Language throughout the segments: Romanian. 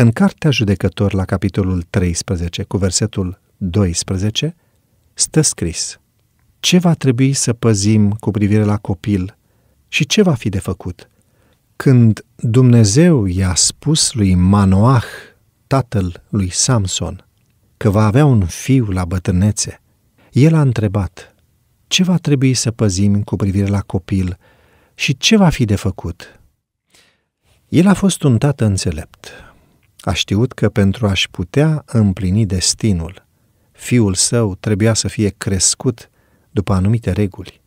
În Cartea Judecător, la capitolul 13, cu versetul 12, stă scris Ce va trebui să păzim cu privire la copil și ce va fi de făcut? Când Dumnezeu i-a spus lui Manoah, tatăl lui Samson, că va avea un fiu la bătrânețe, el a întrebat, ce va trebui să păzim cu privire la copil și ce va fi de făcut? El a fost un tată înțelept, a știut că pentru a-și putea împlini destinul, fiul său trebuia să fie crescut după anumite reguli.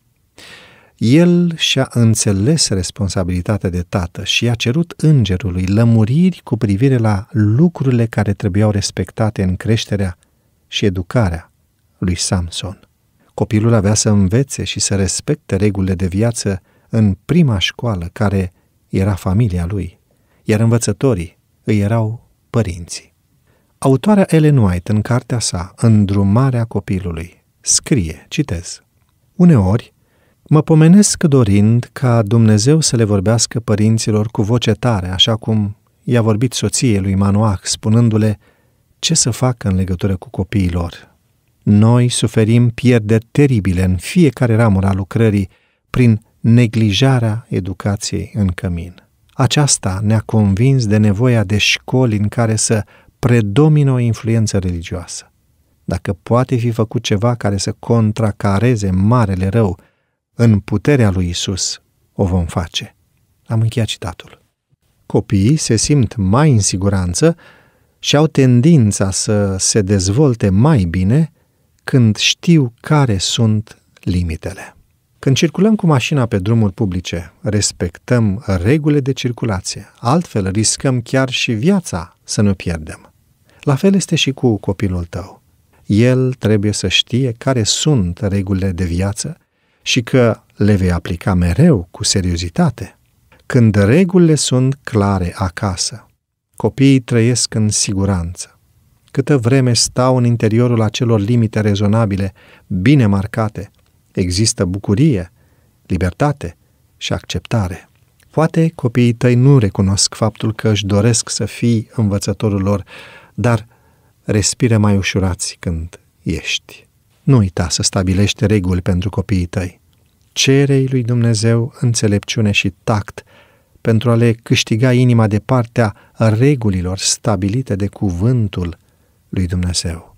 El și-a înțeles responsabilitatea de tată și i-a cerut îngerului lămuriri cu privire la lucrurile care trebuiau respectate în creșterea și educarea lui Samson. Copilul avea să învețe și să respecte regulile de viață în prima școală care era familia lui, iar învățătorii îi erau părinții. Autoarea Ellen White, în cartea sa, Îndrumarea copilului, scrie, citez, Uneori, mă pomenesc dorind ca Dumnezeu să le vorbească părinților cu voce tare, așa cum i-a vorbit soției lui Manoac, spunându-le ce să facă în legătură cu copiilor. Noi suferim pierderi teribile în fiecare ramură a lucrării prin neglijarea educației în cămin. Aceasta ne-a convins de nevoia de școli în care să predomină o influență religioasă. Dacă poate fi făcut ceva care să contracareze marele rău în puterea lui Isus, o vom face. Am încheiat citatul. Copiii se simt mai în siguranță și au tendința să se dezvolte mai bine când știu care sunt limitele. Când circulăm cu mașina pe drumuri publice, respectăm regulile de circulație, altfel riscăm chiar și viața să nu pierdem. La fel este și cu copilul tău. El trebuie să știe care sunt regulile de viață și că le vei aplica mereu cu seriozitate. Când regulile sunt clare acasă, copiii trăiesc în siguranță. Câtă vreme stau în interiorul acelor limite rezonabile, bine marcate – există bucurie, libertate și acceptare. Poate copiii tăi nu recunosc faptul că își doresc să fii învățătorul lor, dar respiră mai ușurați când ești. Nu uita să stabilești reguli pentru copiii tăi. Cerei lui Dumnezeu înțelepciune și tact pentru a le câștiga inima de partea regulilor stabilite de cuvântul lui Dumnezeu.